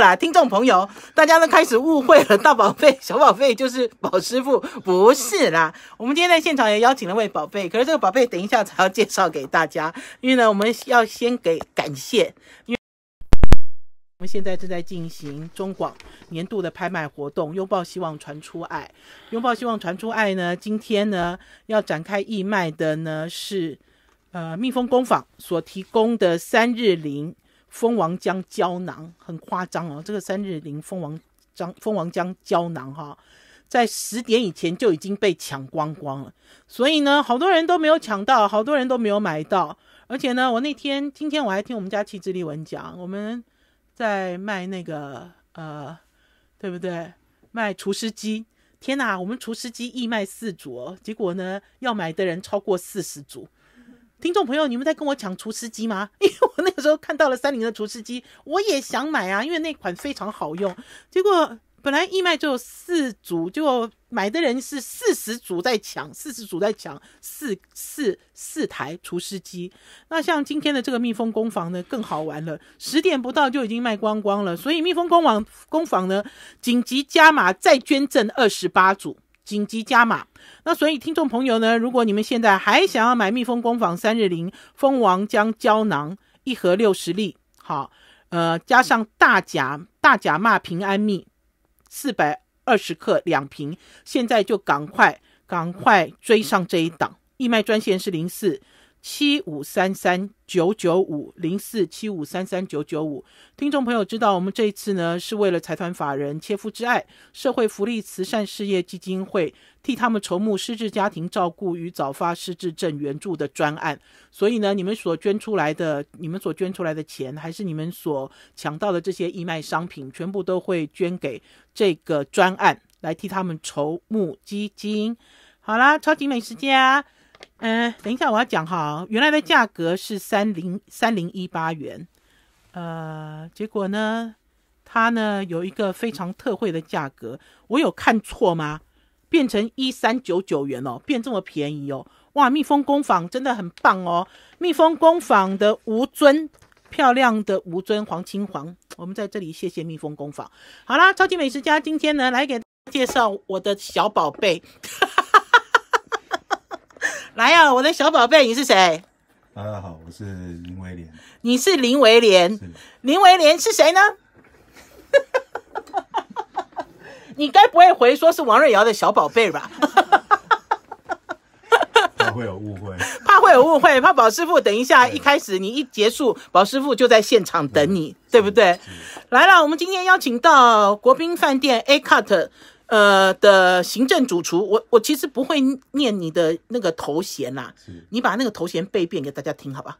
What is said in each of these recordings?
啦，听众朋友，大家都开始误会了。大宝贝、小宝贝就是宝师傅，不是啦。我们今天在现场也邀请了位宝贝，可是这个宝贝等一下才要介绍给大家，因为呢，我们要先给感谢。因为我们现在正在进行中广年度的拍卖活动，拥抱希望，传出爱。拥抱希望，传出爱呢？今天呢，要展开义卖的呢是，呃，蜜蜂工坊所提供的三日龄。蜂王浆胶囊很夸张哦，这个三日龄蜂王浆蜂王浆胶囊哈，在十点以前就已经被抢光光了，所以呢，好多人都没有抢到，好多人都没有买到。而且呢，我那天今天我还听我们家气志立文讲，我们在卖那个呃，对不对？卖除湿机，天呐，我们除湿机一卖四组，哦，结果呢，要买的人超过四十组。听众朋友，你们在跟我抢除湿机吗？因为我那个时候看到了三菱的除湿机，我也想买啊，因为那款非常好用。结果本来义卖就四组，就买的人是四十组在抢，四十组在抢四四四台除湿机。那像今天的这个蜜蜂工坊呢，更好玩了，十点不到就已经卖光光了。所以蜜蜂工坊工坊呢，紧急加码再捐赠二十八组。紧急加码，那所以听众朋友呢？如果你们现在还想要买蜜蜂工坊三日灵蜂王浆胶囊一盒六十粒，好，呃，加上大甲大甲骂平安蜜四百二十克两瓶，现在就赶快赶快追上这一档，义卖专线是零四。七五三三九九五零四七五三三九九五，听众朋友知道，我们这一次呢是为了财团法人切肤之爱社会福利慈善事业基金会替他们筹募失智家庭照顾与早发失智症援助的专案，所以呢，你们所捐出来的、你们所捐出来的钱，还是你们所抢到的这些义卖商品，全部都会捐给这个专案来替他们筹募基金。好啦，超级美食家。嗯，等一下，我要讲哈，原来的价格是三零三零一八元，呃，结果呢，它呢有一个非常特惠的价格，我有看错吗？变成一三九九元哦，变这么便宜哦，哇！蜜蜂工坊真的很棒哦，蜜蜂工坊的吴尊，漂亮的吴尊，黄青黄，我们在这里谢谢蜜蜂工坊。好啦，超级美食家今天呢来给介绍我的小宝贝。来啊，我的小宝贝，你是谁？大家好，我是林威廉。你是林威廉？林威廉是谁呢？你该不会回说是王瑞瑶的小宝贝吧？怕会有误会，怕会有误会，怕宝师傅等一下一开始你一结束，宝师傅就在现场等你，对不对？来了，我们今天邀请到国宾饭店 A Cut。呃的行政主厨，我我其实不会念你的那个头衔啦，你把那个头衔背遍给大家听，好吧？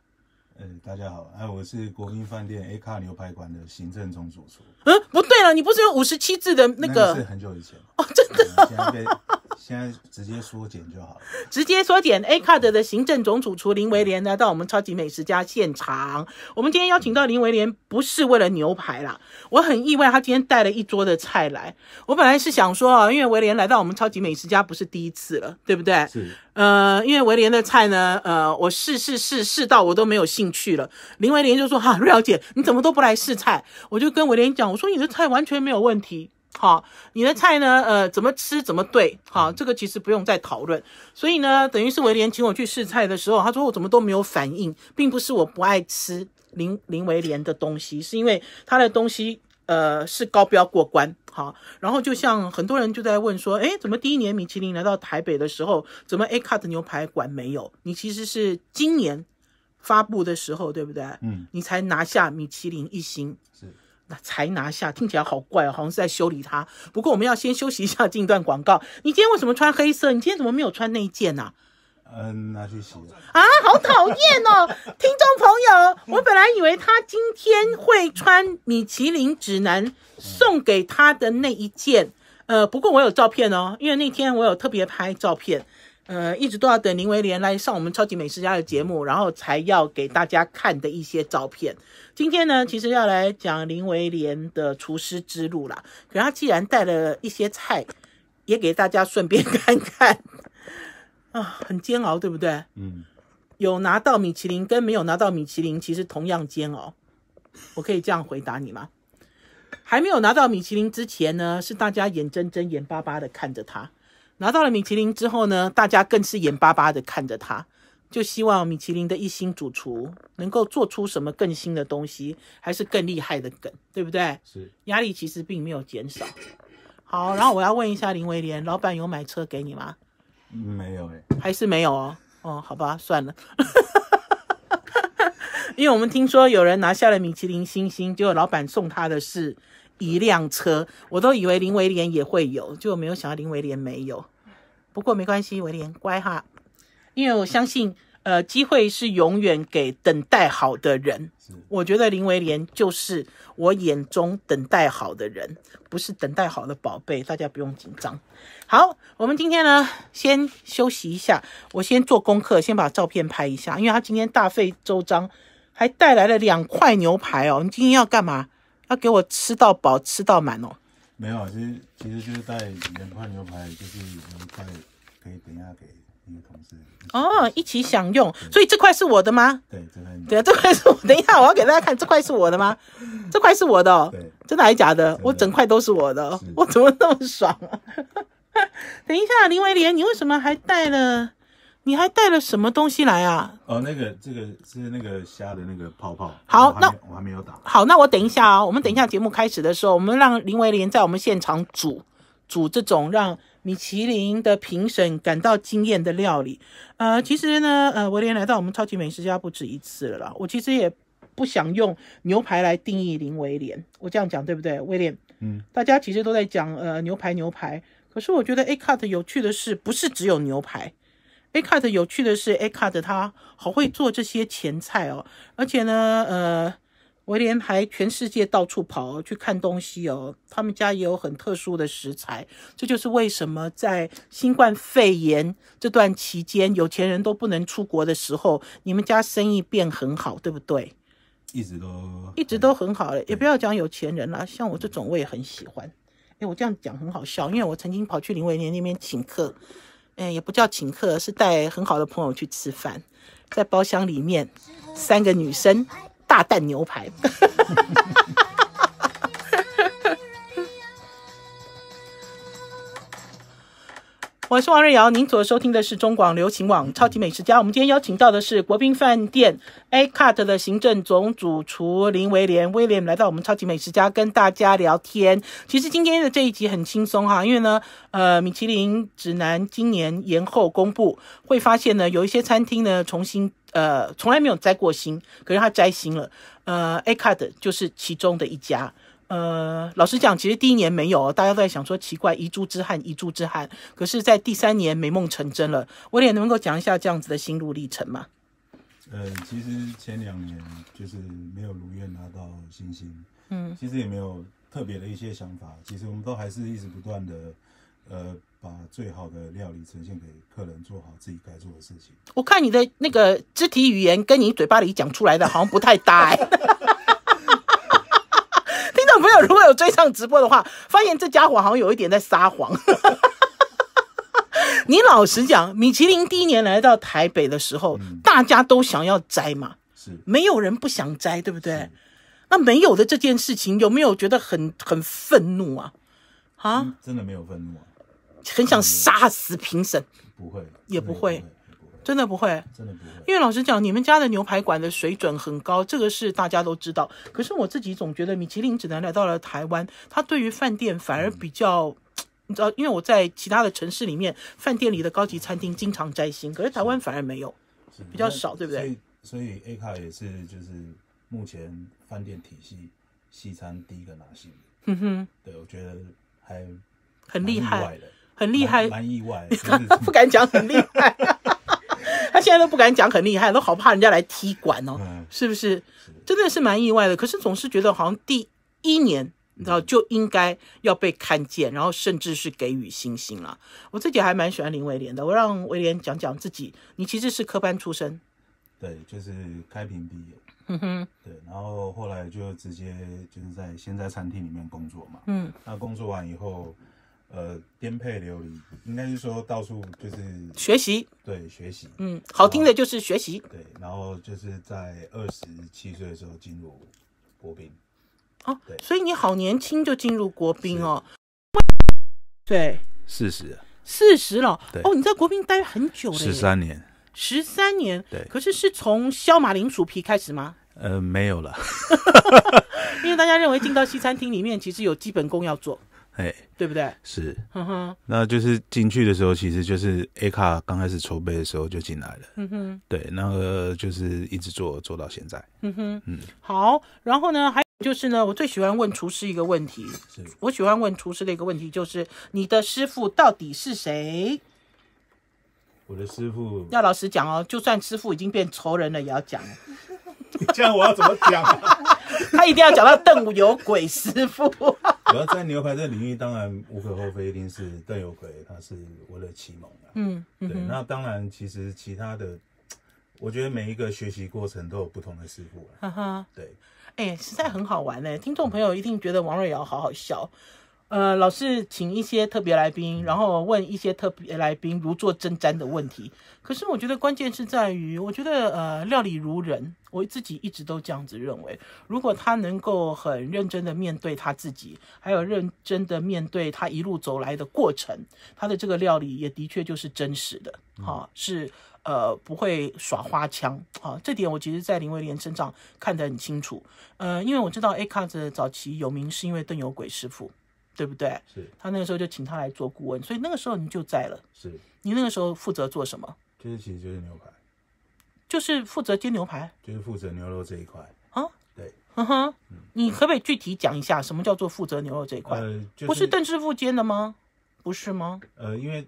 呃，大家好，哎，我是国民饭店 A 卡牛排馆的行政总主厨。嗯，不对了，你不是有五十七字的那个？那是很久以前哦，真的。现在直接缩减就好了。直接缩减，A Card 的行政总主厨林维廉来到我们超级美食家现场。我们今天邀请到林维廉，不是为了牛排啦。我很意外，他今天带了一桌的菜来。我本来是想说啊，因为维廉来到我们超级美食家不是第一次了，对不对？是。呃，因为维廉的菜呢，呃，我试试试试到我都没有兴趣了。林维廉就说：“哈，瑞瑶姐，你怎么都不来试菜？”我就跟维廉讲：“我说你的菜完全没有问题。”好，你的菜呢？呃，怎么吃怎么对。好，这个其实不用再讨论。所以呢，等于是威廉请我去试菜的时候，他说我怎么都没有反应，并不是我不爱吃林林威廉的东西，是因为他的东西呃是高标过关。好，然后就像很多人就在问说，哎，怎么第一年米其林来到台北的时候，怎么 A Cut 牛排馆没有？你其实是今年发布的时候，对不对？嗯，你才拿下米其林一星。是。那才拿下，听起来好怪哦，好像是在修理他。不过我们要先休息一下，进一段广告。你今天为什么穿黑色？你今天怎么没有穿那一件呢？嗯，拿去洗。啊，好讨厌哦，听众朋友，我本来以为他今天会穿米其林指南送给他的那一件，呃，不过我有照片哦，因为那天我有特别拍照片。呃，一直都要等林维廉来上我们《超级美食家》的节目，然后才要给大家看的一些照片。今天呢，其实要来讲林维廉的厨师之路啦。可他既然带了一些菜，也给大家顺便看看啊，很煎熬，对不对？嗯。有拿到米其林跟没有拿到米其林，其实同样煎熬。我可以这样回答你吗？还没有拿到米其林之前呢，是大家眼睁睁、眼巴巴的看着他。拿到了米其林之后呢，大家更是眼巴巴的看着他，就希望米其林的一星主厨能够做出什么更新的东西，还是更厉害的梗，对不对？是，压力其实并没有减少。好，然后我要问一下林威廉，老板有买车给你吗？没有哎，还是没有哦。哦，好吧，算了。因为我们听说有人拿下了米其林星星，结果老板送他的是。一辆车，我都以为林威廉也会有，就没有想到林威廉没有。不过没关系，威廉乖哈，因为我相信，呃，机会是永远给等待好的人。我觉得林威廉就是我眼中等待好的人，不是等待好的宝贝，大家不用紧张。好，我们今天呢，先休息一下，我先做功课，先把照片拍一下，因为他今天大费周章，还带来了两块牛排哦。你今天要干嘛？要给我吃到饱，吃到满哦。没有，其实其实就是带两块牛排，就是一块可以等一下给那个同事。哦，一起享用。所以这块是我的吗？对，这块对，这块是我。等一下，我要给大家看，这块是我的吗？这块是我的。对，真的还是假的？我整块都是我的。我怎么那么爽啊？等一下，林威廉，你为什么还带了？你还带了什么东西来啊？哦，那个，这个是那个虾的那个泡泡。好，那我还没有打好，那我等一下啊。我们等一下节目开始的时候，我们让林威廉在我们现场煮煮这种让米其林的评审感到惊艳的料理。呃，其实呢，呃，威廉来到我们超级美食家不止一次了啦。我其实也不想用牛排来定义林威廉，我这样讲对不对，威廉？嗯，大家其实都在讲呃牛排牛排，可是我觉得 A cut 有趣的是，不是只有牛排。A c r t 有趣的是，A c r t 他好会做这些前菜哦，而且呢，呃，威廉还全世界到处跑去看东西哦。他们家也有很特殊的食材，这就是为什么在新冠肺炎这段期间，有钱人都不能出国的时候，你们家生意变很好，对不对？一直都一直都很好也不要讲有钱人啦。像我这种我也很喜欢。哎，我这样讲很好笑，因为我曾经跑去林威廉那边请客。哎，也不叫请客，是带很好的朋友去吃饭，在包厢里面，三个女生大蛋牛排。我是王瑞瑶，您所收听的是中广流行网《超级美食家》。我们今天邀请到的是国宾饭店 A Cut 的行政总主厨林威廉威廉来到我们《超级美食家》跟大家聊天。其实今天的这一集很轻松哈，因为呢，呃，米其林指南今年延后公布，会发现呢，有一些餐厅呢重新呃从来没有摘过星，可是他摘星了。呃，A Cut 就是其中的一家。呃，老实讲，其实第一年没有，大家都在想说奇怪，一柱之汗，一柱之汗。可是，在第三年，美梦成真了。我廉，能够讲一下这样子的心路历程嘛。呃，其实前两年就是没有如愿拿到星星，嗯，其实也没有特别的一些想法。其实我们都还是一直不断的，呃，把最好的料理呈现给客人，做好自己该做的事情。我看你的那个肢体语言，跟你嘴巴里讲出来的好像不太搭。没有，如果有追上直播的话，发现这家伙好像有一点在撒谎。你老实讲，米其林第一年来到台北的时候，大家都想要摘嘛，是没有人不想摘，对不对？那没有的这件事情，有没有觉得很很愤怒啊？啊？真的没有愤怒啊？很想杀死评审？不会，也不会。真的不会，真的不会，因为老实讲，你们家的牛排馆的水准很高，这个是大家都知道。可是我自己总觉得米其林指南来到了台湾，它对于饭店反而比较，你知道，因为我在其他的城市里面，饭店里的高级餐厅经常摘星，可是台湾反而没有，比较少，对不对？所以，所以 A 卡也是就是目前饭店体系西餐第一个拿星。哼哼，对，我觉得还很厉害，很厉害，蛮意外，不敢讲很厉害。他现在都不敢讲很厉害，都好怕人家来踢馆哦，是不是？真的是蛮意外的。可是总是觉得好像第一年，然道就应该要被看见，然后甚至是给予信心了。我自己还蛮喜欢林威廉的。我让威廉讲讲自己，你其实是科班出身，对，就是开平毕业。嗯哼，对，然后后来就直接就是在先在餐厅里面工作嘛。嗯，那工作完以后。呃，颠沛流离，应该是说到处就是学习，对，学习，嗯，好听的就是学习，对，然后就是在二十七岁的时候进入国宾，哦，对，所以你好年轻就进入国宾哦，对，四十，四十了，哦，你在国宾待很久了，十三年，十三年，对，可是是从削马铃薯皮开始吗？呃，没有了，因为大家认为进到西餐厅里面，其实有基本功要做。哎，对不对？是，哼哼，那就是进去的时候，其实就是 A 卡刚开始筹备的时候就进来了，嗯哼，对，那个就是一直做做到现在，嗯哼，嗯，好，然后呢，还就是呢，我最喜欢问厨师一个问题，是我喜欢问厨师的一个问题，就是你的师傅到底是谁？我的师傅要老实讲哦，就算师傅已经变仇人了，也要讲。这样我要怎么讲？他一定要讲到邓有鬼师傅。我 要在牛排这领域，当然无可厚非，一定是邓有鬼，他是我的启蒙嗯，对。那当然，其实其他的，我觉得每一个学习过程都有不同的师傅。哈哈，对。哎，实在很好玩呢。听众朋友一定觉得王瑞瑶好好笑。呃，老是请一些特别来宾，然后问一些特别来宾如坐针毡的问题。可是我觉得关键是在于，我觉得呃，料理如人，我自己一直都这样子认为。如果他能够很认真的面对他自己，还有认真的面对他一路走来的过程，他的这个料理也的确就是真实的，哈，是呃不会耍花腔哈，这点我其实，在林威廉身上看得很清楚。呃，因为我知道 A 卡子早期有名是因为邓有鬼师傅。对不对？是他那个时候就请他来做顾问，所以那个时候你就在了。是你那个时候负责做什么？就是其实就是牛排，就是负责煎牛排，就是负责牛肉这一块啊。对，哼哼。你可不可以具体讲一下什么叫做负责牛肉这一块？呃，不是邓师傅煎的吗？不是吗？呃，因为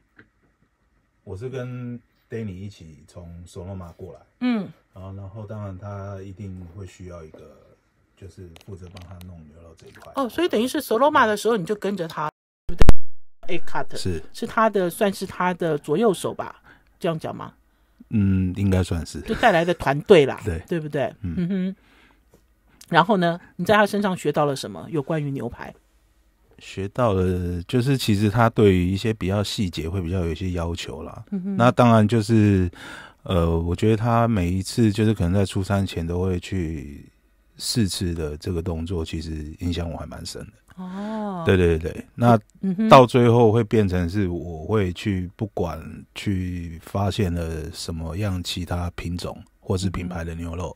我是跟 Danny 一起从索罗马过来，嗯，然后然后当然他一定会需要一个。就是负责帮他弄牛肉这一块哦，所以等于是索罗马的时候，你就跟着他，对不对？A cut 是是他的，算是他的左右手吧，这样讲吗？嗯，应该算是。就带来的团队啦，对对不对？嗯哼。然后呢，你在他身上学到了什么？有关于牛排？学到了，就是其实他对于一些比较细节会比较有一些要求啦。嗯那当然就是，呃，我觉得他每一次就是可能在出餐前都会去。四次的这个动作，其实影响我还蛮深的。哦，对对对对，那到最后会变成是我会去不管去发现了什么样其他品种或是品牌的牛肉，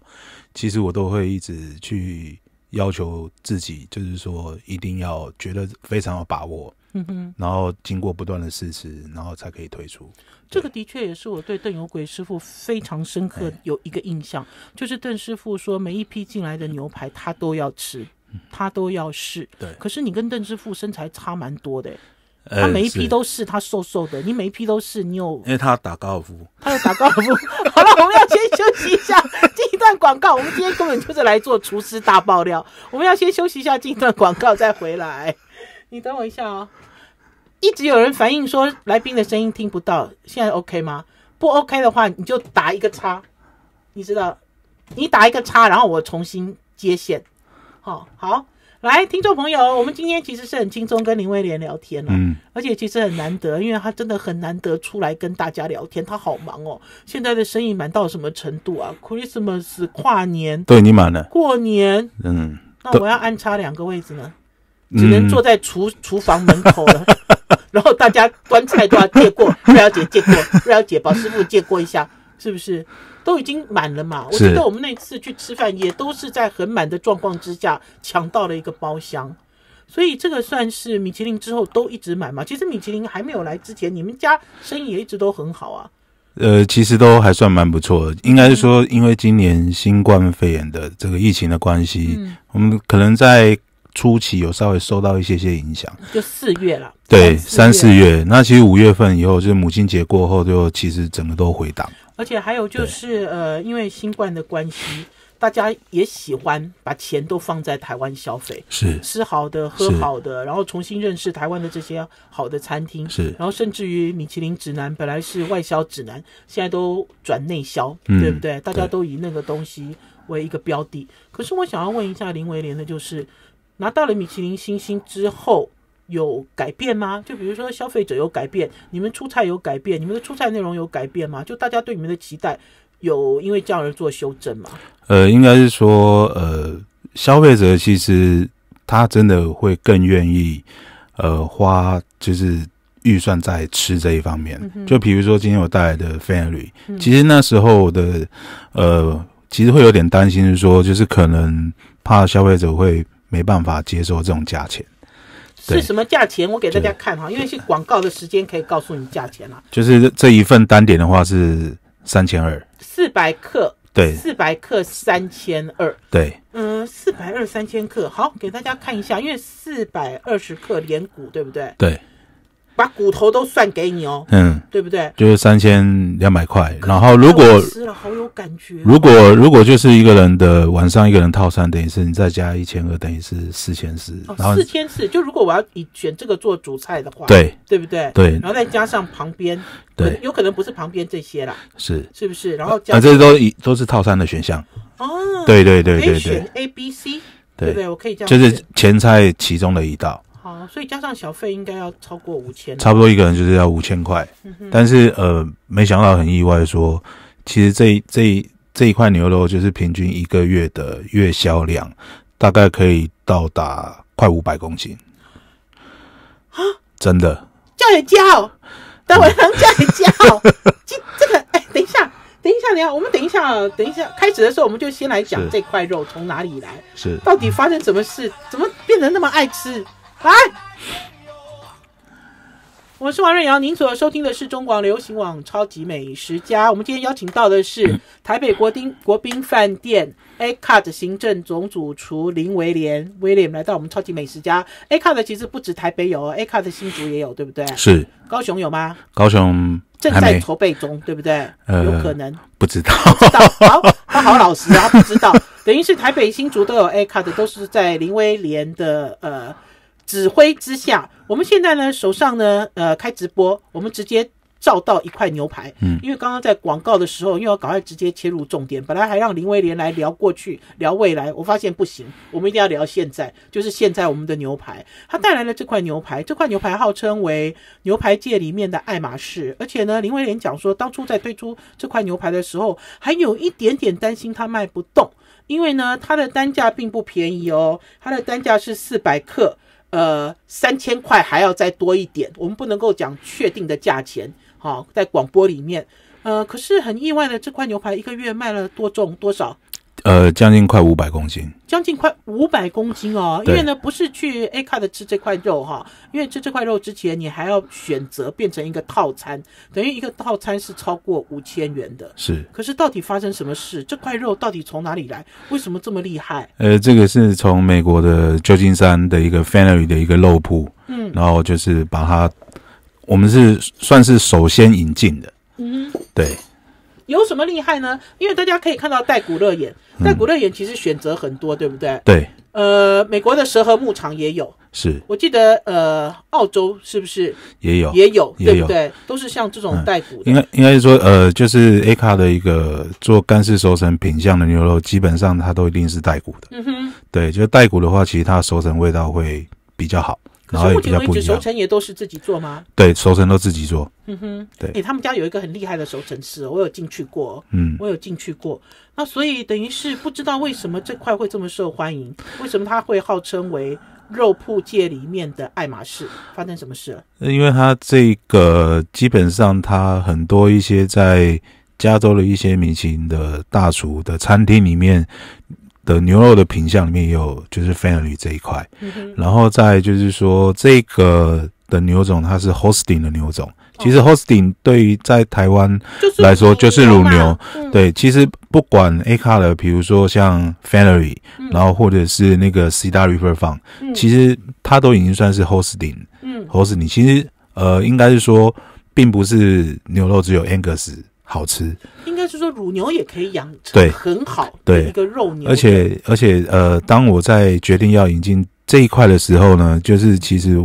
其实我都会一直去要求自己，就是说一定要觉得非常有把握。嗯哼，然后经过不断的试吃，然后才可以推出。这个的确也是我对邓有鬼师傅非常深刻有一个印象，就是邓师傅说，每一批进来的牛排他都要吃，他都要试。对，可是你跟邓师傅身材差蛮多的，他每一批都是他瘦瘦的，你每一批都是你有，因为他打高尔夫，他要打高尔夫。好了，我们要先休息一下，进一段广告。我们今天根本就是来做厨师大爆料，我们要先休息一下，进段广告再回来。你等我一下哦，一直有人反映说来宾的声音听不到，现在 OK 吗？不 OK 的话，你就打一个叉，你知道，你打一个叉，然后我重新接线，好，好，来，听众朋友，我们今天其实是很轻松跟林威廉聊天了，嗯，而且其实很难得，因为他真的很难得出来跟大家聊天，他好忙哦，现在的生意忙到什么程度啊？Christmas 跨年对你忙了，过年，嗯，那我要安插两个位置呢。只能坐在厨厨房门口了，然后大家端菜都要借过，瑞小姐借过，瑞小姐、包师傅借过一下，是不是？都已经满了嘛？我觉得我们那次去吃饭也都是在很满的状况之下抢到了一个包厢，所以这个算是米其林之后都一直满嘛。其实米其林还没有来之前，你们家生意也一直都很好啊。呃，其实都还算蛮不错，应该是说，因为今年新冠肺炎的这个疫情的关系，我们可能在。初期有稍微受到一些些影响，就四月了，对，三四月，那其实五月份以后，就是母亲节过后，就其实整个都回档。而且还有就是，呃，因为新冠的关系，大家也喜欢把钱都放在台湾消费，是吃好的喝好的，然后重新认识台湾的这些好的餐厅，是，然后甚至于米其林指南本来是外销指南，现在都转内销，对不对？大家都以那个东西为一个标的。可是我想要问一下林维廉的，就是。拿到了米其林星星之后，有改变吗？就比如说消费者有改变，你们出菜有改变，你们的出菜内容有改变吗？就大家对你们的期待有因为这样而做修正吗？呃，应该是说，呃，消费者其实他真的会更愿意，呃，花就是预算在吃这一方面。就比如说今天我带来的 Fairy，其实那时候的，呃，其实会有点担心，说就是可能怕消费者会。没办法接受这种价钱，是什么价钱？我给大家看哈，因为是广告的时间，可以告诉你价钱了。就是这一份单点的话是三千二，四百克，对，四百克三千二，对，嗯，四百二三千克，好，给大家看一下，因为四百二十克连骨，对不对？对。把骨头都算给你哦，嗯，对不对？就是三千两百块。然后如果吃了好有感觉。如果如果就是一个人的晚上一个人套餐，等于是你再加一千二，等于是四千四。然后四千四，就如果我要选这个做主菜的话，对，对不对？对，然后再加上旁边，对，有可能不是旁边这些啦，是是不是？然后啊，这都一都是套餐的选项哦。对对对对对，选 A、B、C，对对，我可以这样。就是前菜其中的一道。所以加上小费应该要超过五千，差不多一个人就是要五千块。但是呃，没想到很意外，说其实这这这一块牛肉就是平均一个月的月销量，大概可以到达快五百公斤。真的？叫也叫，待会儿叫也叫。这这个哎，等一下，等一下，等一下，我们等一下，等一下开始的时候，我们就先来讲这块肉从哪里来，是到底发生什么事，怎么变得那么爱吃。来，我是王瑞阳。您所收听的是中广流行网《超级美食家》。我们今天邀请到的是 台北国丁国宾饭店 A Cut 行政总主厨林威廉 William 来到我们《超级美食家》。A Cut 其实不止台北有，A Cut 新竹也有，对不对？是。高雄有吗？高雄正在筹备中，对不对？呃，有可能不知道。好，他好老实，他不知道，等于是台北新竹都有 A c r d 都是在林威廉的呃。指挥之下，我们现在呢手上呢，呃，开直播，我们直接照到一块牛排。嗯，因为刚刚在广告的时候，因为要赶快直接切入重点，本来还让林威廉来聊过去、聊未来，我发现不行，我们一定要聊现在，就是现在我们的牛排。他带来了这块牛排，这块牛排号称为牛排界里面的爱马仕，而且呢，林威廉讲说，当初在推出这块牛排的时候，还有一点点担心它卖不动，因为呢，它的单价并不便宜哦，它的单价是四百克。呃，三千块还要再多一点，我们不能够讲确定的价钱，好，在广播里面，呃，可是很意外的，这块牛排一个月卖了多重多少？呃，将近快五百公斤，将近快五百公斤哦。因为呢，不是去 A 卡的吃这块肉哈，因为吃这块肉之前，你还要选择变成一个套餐，等于一个套餐是超过五千元的。是。可是到底发生什么事？这块肉到底从哪里来？为什么这么厉害？呃，这个是从美国的旧金山的一个 Fanny 的一个肉铺，嗯，然后就是把它，我们是算是首先引进的，嗯，对。有什么厉害呢？因为大家可以看到带骨乐眼，带骨乐眼其实选择很多，对不对？对。呃，美国的蛇和牧场也有。是。我记得，呃，澳洲是不是也有？也有，也有，对不对？都是像这种带骨应该，应该是说，呃，就是 A 卡的一个做干式熟成品相的牛肉，基本上它都一定是带骨的。嗯哼。对，就带骨的话，其实它熟成味道会比较好。可是目前为止，熟成也都是自己做吗？对，熟成都自己做。嗯哼，对。哎，他们家有一个很厉害的熟成师，我有进去过。嗯，我有进去过。那所以等于是不知道为什么这块会这么受欢迎，为什么它会号称为肉铺界里面的爱马仕？发生什么事了？因为它这个基本上，它很多一些在加州的一些明星的大厨的餐厅里面。的牛肉的品相里面也有，就是 f a n i r y 这一块。然后再就是说这个的牛种，它是 h o s t i n g 的牛种。其实 h o s t i n g 对于在台湾来说就是乳牛。对，其实不管 Acar 的，比如说像 fanery，然后或者是那个 C 大 i ver 放，其实它都已经算是 h o s t i n 嗯 h o s t i n g 其实呃应该是说，并不是牛肉只有 Angus。好吃，应该是说乳牛也可以养成很好对一个肉牛，而且而且呃，当我在决定要引进这一块的时候呢，就是其实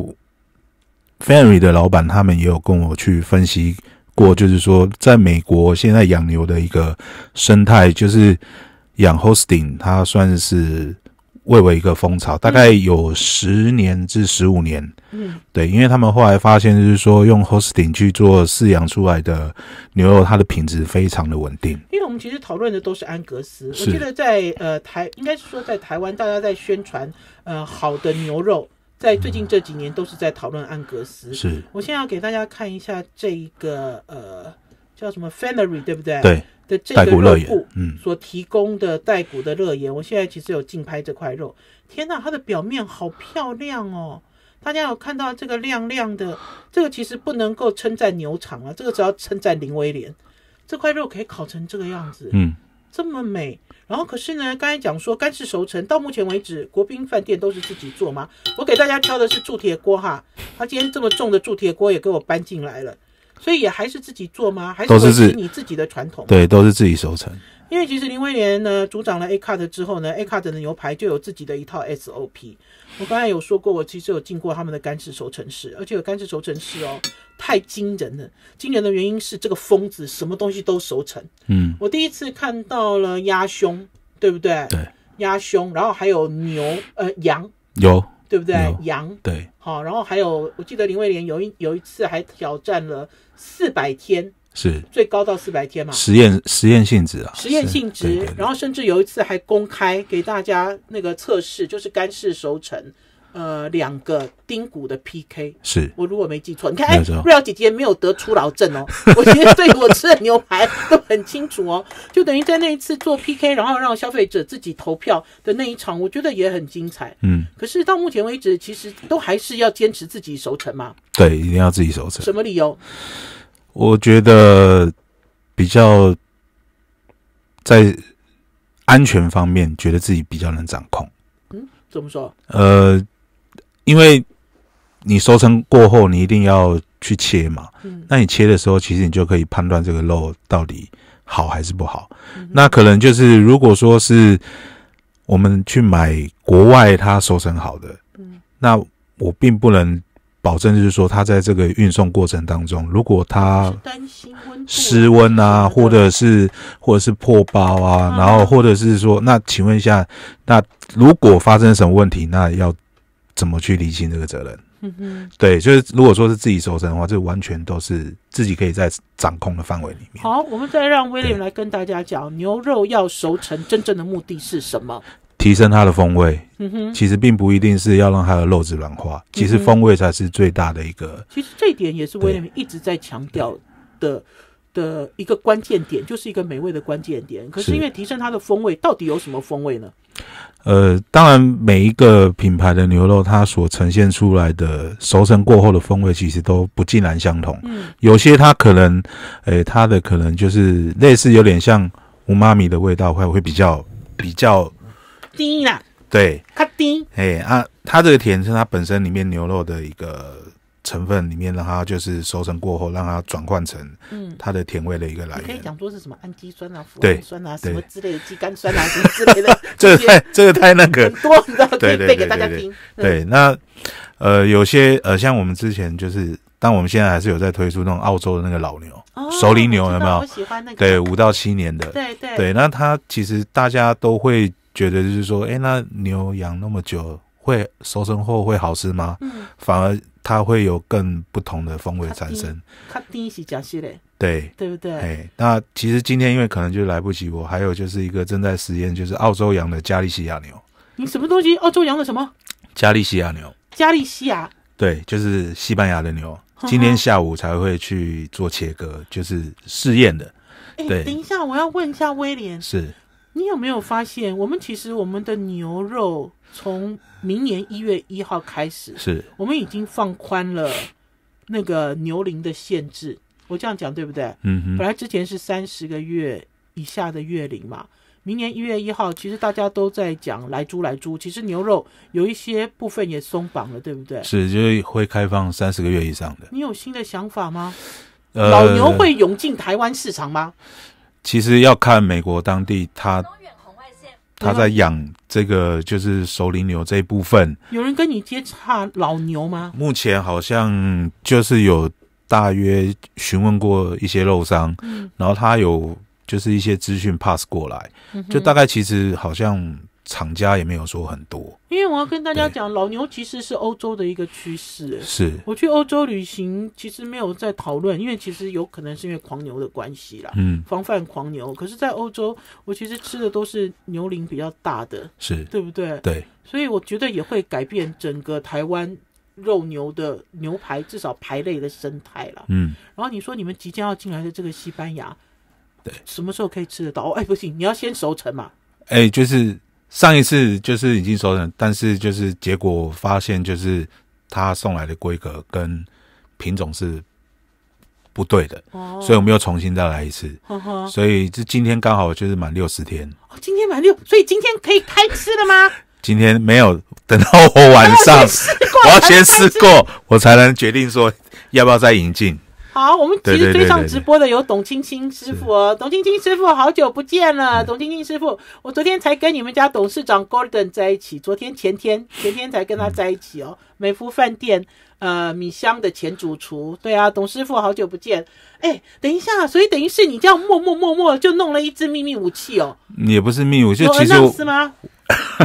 f a n r y 的老板他们也有跟我去分析过，就是说在美国现在养牛的一个生态，就是养 h o s t i n g 它算是。蔚为一个风潮，大概有十年至十五年。嗯，对，因为他们后来发现，就是说用 hosting 去做饲养出来的牛肉，它的品质非常的稳定。因为我们其实讨论的都是安格斯，我记得在呃台，应该是说在台湾，大家在宣传呃好的牛肉，在最近这几年都是在讨论安格斯。是，我现在要给大家看一下这个呃。叫什么 f a n n e r y 对不对？对。的这个肉骨，嗯，所提供的带骨的乐盐，我现在其实有竞拍这块肉。天哪，它的表面好漂亮哦！大家有看到这个亮亮的？这个其实不能够称赞牛场了，这个只要称赞林威廉。这块肉可以烤成这个样子，嗯，这么美。然后可是呢，刚才讲说干式熟成，到目前为止，国宾饭店都是自己做吗？我给大家挑的是铸铁锅哈，他今天这么重的铸铁锅也给我搬进来了。所以也还是自己做吗？都是自你自己的传统。对，都是自己熟成。因为其实林威廉呢，组长了 A Card 之后呢，A Card 的牛排就有自己的一套 SOP。我刚才有说过，我其实有进过他们的干式熟成室，而且有干式熟成室哦，太惊人了！惊人的原因是这个疯子什么东西都熟成。嗯，我第一次看到了鸭胸，对不对？对，鸭胸，然后还有牛，呃，羊有。对不对？羊对，好，然后还有，我记得林威廉有一有一次还挑战了四百天，是最高到四百天嘛？实验实验性质啊，实验性质，然后甚至有一次还公开给大家那个测试，就是干式熟成。呃，两个丁谷的 PK，是我如果没记错，你看，瑞瑶姐姐没有得出劳症哦，我其实对我吃的牛排都很清楚哦，就等于在那一次做 PK，然后让消费者自己投票的那一场，我觉得也很精彩。嗯，可是到目前为止，其实都还是要坚持自己熟成嘛。对，一定要自己熟成。什么理由？我觉得比较在安全方面，觉得自己比较能掌控。嗯，怎么说？呃。因为你收成过后，你一定要去切嘛，那你切的时候，其实你就可以判断这个肉到底好还是不好。那可能就是，如果说是我们去买国外它收成好的，那我并不能保证，就是说它在这个运送过程当中，如果它失温啊，或者是或者是破包啊，然后或者是说，那请问一下，那如果发生什么问题，那要？怎么去理清这个责任？嗯对，就是如果说是自己熟成的话，这完全都是自己可以在掌控的范围里面。好，我们再让威廉来跟大家讲，牛肉要熟成真正的目的是什么？提升它的风味。嗯哼，其实并不一定是要让它的肉质软化，其实风味才是最大的一个。其实这一点也是威廉一直在强调的。的一个关键点，就是一个美味的关键点。可是因为提升它的风味，到底有什么风味呢？呃，当然每一个品牌的牛肉，它所呈现出来的熟成过后的风味，其实都不尽然相同。嗯，有些它可能，哎，它的可能就是类似有点像五妈咪的味道，会会比较比较低啦。对，它低。哎，啊，它这个甜是它本身里面牛肉的一个。成分里面，让它就是收成过后，让它转换成嗯它的甜味的一个来源，可以讲说是什么氨基酸啊、腐酸啊什么之类的、肌苷酸啊什么之类的。这个太这个太那个 多，你知道可以背给大家听。对，那呃有些呃像我们之前就是，但我们现在还是有在推出那种澳洲的那个老牛、熟龄牛，有没有？喜欢那个对五到七年的，对对对。那它其实大家都会觉得就是说，哎，那牛养那么久会收成后会好吃吗？嗯，反而。它会有更不同的风味产生，第一是加西勒，对对不对？哎，那其实今天因为可能就来不及，我还有就是一个正在实验，就是澳洲羊的加利西亚牛。你什么东西？澳洲羊的什么？加利西亚牛？加利西亚？对，就是西班牙的牛。今天下午才会去做切割，就是试验的。哎，等一下，我要问一下威廉，是你有没有发现，我们其实我们的牛肉从。明年一月一号开始，是我们已经放宽了那个牛龄的限制。我这样讲对不对？嗯，本来之前是三十个月以下的月龄嘛。明年一月一号，其实大家都在讲来猪来猪。其实牛肉有一些部分也松绑了，对不对？是，就是会开放三十个月以上的。你有新的想法吗？老牛会涌进台湾市场吗？其实要看美国当地它。他在养这个就是熟龄牛这一部分，有人跟你接洽老牛吗？目前好像就是有大约询问过一些肉商，嗯，然后他有就是一些资讯 pass 过来，就大概其实好像。厂家也没有说很多，因为我要跟大家讲，老牛其实是欧洲的一个趋势。是我去欧洲旅行，其实没有在讨论，因为其实有可能是因为狂牛的关系啦。嗯，防范狂牛，可是在欧洲，我其实吃的都是牛龄比较大的，是对不对？对，所以我觉得也会改变整个台湾肉牛的牛排至少排类的生态了。嗯，然后你说你们即将要进来的这个西班牙，对，什么时候可以吃得到？哎，不行，你要先熟成嘛。哎，就是。上一次就是已经收了，但是就是结果发现就是他送来的规格跟品种是不对的，所以我们又重新再来一次。所以这今天刚好就是满六十天，今天满六，所以今天可以开吃了吗？今天没有，等到我晚上，我要先试过，我才能决定说要不要再引进。好，我们其实追上直播的有董青青师傅哦，董青青师傅好久不见了，董青青师傅，我昨天才跟你们家董事长 Gordon 在一起，昨天前天前天才跟他在一起哦，美孚饭店呃米香的前主厨，对啊，董师傅好久不见，哎，等一下，所以等于是你这样默默默默就弄了一支秘密武器哦，也不是秘密，武器，罗纳是吗？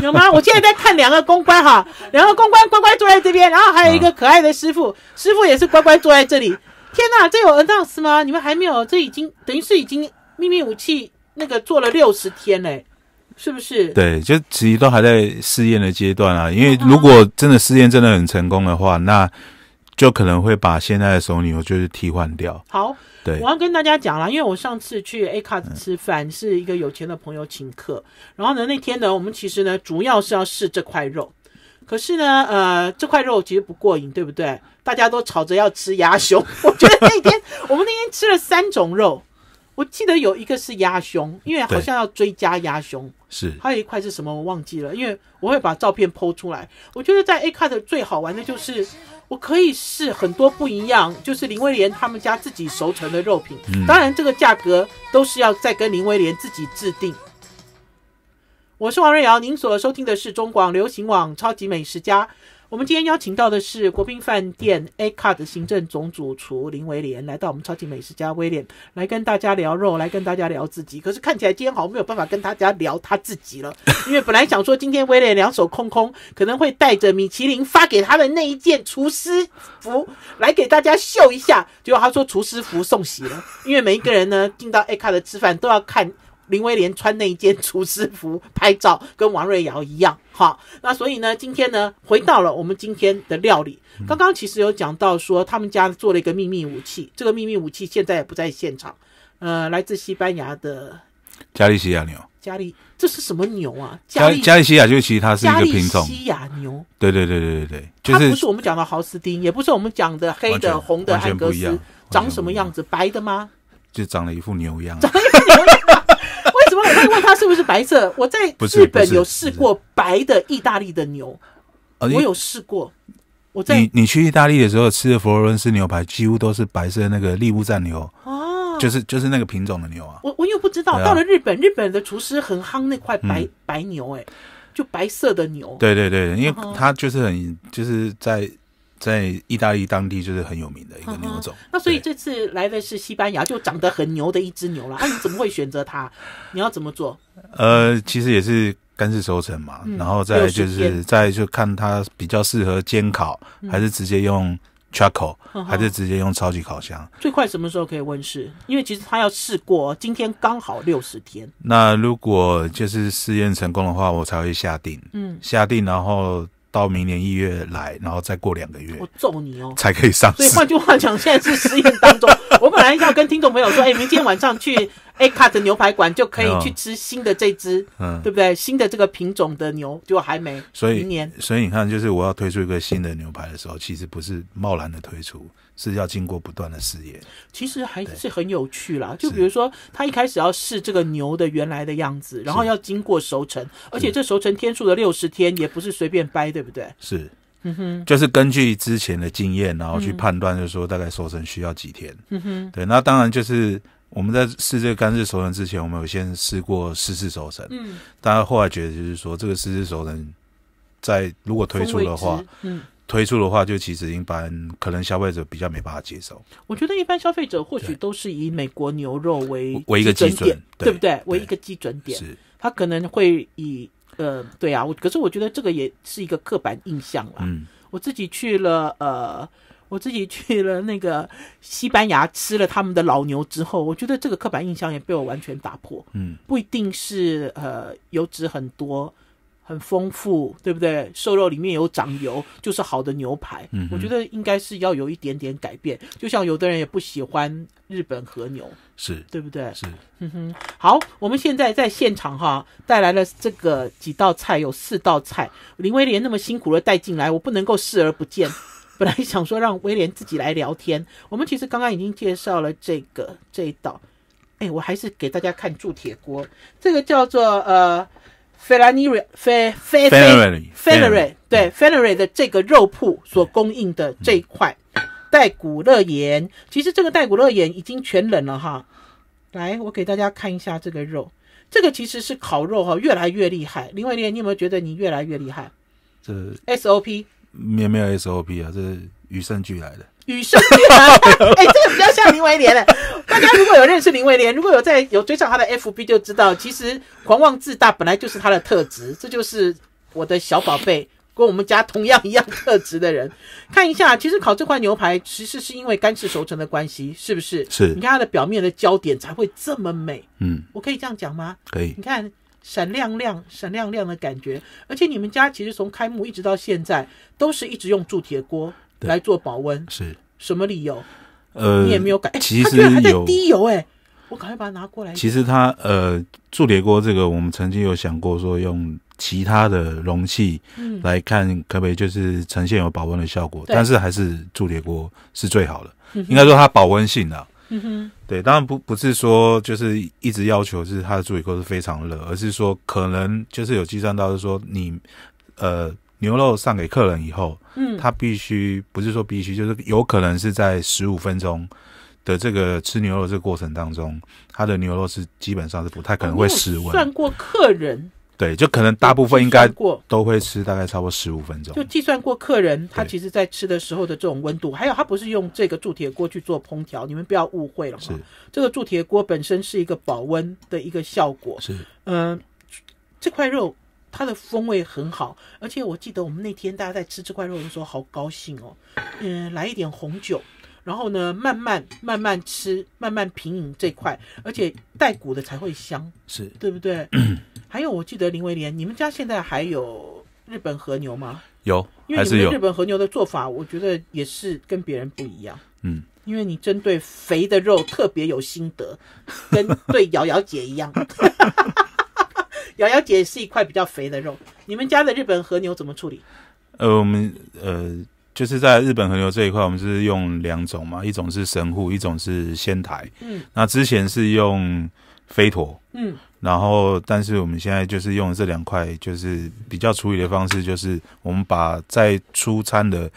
有吗？我现在在看两个公关哈，两个公关乖乖坐在这边，然后还有一个可爱的师傅，师傅也是乖乖坐在这里。天哪，这有 announce 吗？你们还没有，这已经等于是已经秘密武器那个做了六十天嘞，是不是？对，就其实都还在试验的阶段啊。因为如果真的试验真的很成功的话，那就可能会把现在的手里我就是替换掉。好，对，我要跟大家讲了，因为我上次去 A Card 吃饭是一个有钱的朋友请客，然后呢那天呢，我们其实呢主要是要试这块肉。可是呢，呃，这块肉其实不过瘾，对不对？大家都吵着要吃鸭胸，我觉得那天我们那天吃了三种肉，我记得有一个是鸭胸，因为好像要追加鸭胸，是，还有一块是什么我忘记了，因为我会把照片剖出来。我觉得在 A Cut 最好玩的就是我可以试很多不一样，就是林威廉他们家自己熟成的肉品，当然这个价格都是要再跟林威廉自己制定。我是王瑞瑶，您所收听的是中广流行网《超级美食家》。我们今天邀请到的是国宾饭店 A 卡的行政总主厨林威廉来到我们《超级美食家》，威廉来跟大家聊肉，来跟大家聊自己。可是看起来今天好像没有办法跟大家聊他自己了，因为本来想说今天威廉两手空空，可能会带着米其林发给他的那一件厨师服来给大家秀一下，结果他说厨师服送洗了，因为每一个人呢进到 A 卡的吃饭都要看。林威廉穿那一件厨师服拍照，跟王瑞瑶一样，好。那所以呢，今天呢，回到了我们今天的料理。刚刚其实有讲到说，他们家做了一个秘密武器，这个秘密武器现在也不在现场。呃，来自西班牙的加利西亚牛。加利这是什么牛啊？加加利西亚就是其实它是一个品种。加利西亚牛。对对对对对对，它不是我们讲的豪斯丁，也不是我们讲的黑的红的安格斯，长什么样子？白的吗？就长了一副牛样。在问他是不是白色？我在日本有试过白的意大利的牛，我有试过。我在你去意大利的时候吃的佛罗伦斯牛排，几乎都是白色那个利物赞牛哦，就是就是那个品种的牛啊。我我又不知道，到了日本，日本的厨师很夯那块白白牛，哎，就白色的牛。对对对，因为他就是很就是在。在意大利当地就是很有名的一个牛种，那所以这次来的是西班牙就长得很牛的一只牛了。那 你怎么会选择它？你要怎么做？呃，其实也是干式收成嘛，然后再就是再就看它比较适合煎烤，还是直接用 charcoal，还是直接用超级烤箱。最快什么时候可以问世？因为其实它要试过，今天刚好六十天。那如果就是试验成功的话，我才会下定。嗯，下定然后。到明年一月来，然后再过两个月，我揍你哦，才可以上。所以换句话讲，现在是实验当中。我本来要跟听众朋友说，哎，明天晚上去。A 卡的牛排馆就可以去吃新的这只，对不对？新的这个品种的牛就还没，所以，年，所以你看，就是我要推出一个新的牛排的时候，其实不是贸然的推出，是要经过不断的试验。其实还是很有趣啦。就比如说，他一开始要试这个牛的原来的样子，然后要经过熟成，而且这熟成天数的六十天也不是随便掰，对不对？是，嗯哼，就是根据之前的经验，然后去判断，就是说大概熟成需要几天。嗯哼，对，那当然就是。我们在试这个干式熟成之前，我们有先试过湿式熟成。嗯，但家后来觉得就是说，这个湿式熟成在如果推出的话，嗯，推出的话就其实一般可能消费者比较没办法接受。我觉得一般消费者或许都是以美国牛肉为为一个基准，对不对？为一个基准点，他可能会以呃，对啊，我可是我觉得这个也是一个刻板印象啦。嗯，我自己去了呃。我自己去了那个西班牙吃了他们的老牛之后，我觉得这个刻板印象也被我完全打破。嗯，不一定是呃油脂很多、很丰富，对不对？瘦肉里面有长油就是好的牛排。嗯，我觉得应该是要有一点点改变。就像有的人也不喜欢日本和牛，是对不对？是。嗯哼，好，我们现在在现场哈，带来了这个几道菜，有四道菜。林威廉那么辛苦的带进来，我不能够视而不见。本来想说让威廉自己来聊天，我们其实刚刚已经介绍了这个这一道，哎，我还是给大家看铸铁锅，这个叫做呃，费拉尼瑞费费费费拉尼瑞对费拉尼的这个肉铺所供应的这一块带骨乐盐，其实这个带骨乐盐已经全冷了哈。来，我给大家看一下这个肉，这个其实是烤肉哈，越来越厉害。另外一点，你有没有觉得你越来越厉害？这 SOP。也没有 SOP 啊，这是与生俱来的。与生俱来，哎，这个比较像林威廉了。大家如果有认识林威廉，如果有在有追上他的 FB，就知道其实狂妄自大本来就是他的特质。这就是我的小宝贝，跟我们家同样一样特质的人。看一下，其实烤这块牛排，其实是因为干式熟成的关系，是不是？是。你看它的表面的焦点才会这么美。嗯，我可以这样讲吗？可以。你看。闪亮亮、闪亮亮的感觉，而且你们家其实从开幕一直到现在，都是一直用铸铁锅来做保温。是，什么理由？呃，你也没有改，其实有滴油哎，我赶快把它拿过来。其实它呃，铸铁锅这个，我们曾经有想过说用其他的容器来看，可不可以就是呈现有保温的效果，但是还是铸铁锅是最好的，应该说它保温性呢。嗯哼，对，当然不不是说就是一直要求是他的助理够是非常热，而是说可能就是有计算到是说你，呃，牛肉上给客人以后，嗯，他必须不是说必须，就是有可能是在十五分钟的这个吃牛肉这个过程当中，他的牛肉是基本上是不太可能会失温。算过客人。对，就可能大部分应该过都会吃，大概超过十五分钟。就计算过客人他其实在吃的时候的这种温度，还有他不是用这个铸铁锅去做烹调，你们不要误会了嘛。是这个铸铁锅本身是一个保温的一个效果。是嗯，这块肉它的风味很好，而且我记得我们那天大家在吃这块肉的时候好高兴哦。嗯，来一点红酒，然后呢慢慢慢慢吃，慢慢品饮这块，而且带骨的才会香，是对不对？还有，我记得林威廉，你们家现在还有日本和牛吗？有，还是有。日本和牛的做法，我觉得也是跟别人不一样。嗯，因为你针对肥的肉特别有心得，跟对瑶瑶姐一样。瑶瑶姐是一块比较肥的肉，你们家的日本和牛怎么处理？呃，我们呃就是在日本和牛这一块，我们是用两种嘛，一种是神户，一种是仙台。嗯，那之前是用。飞陀，嗯，然后但是我们现在就是用这两块，就是比较处理的方式，就是我们把在出餐的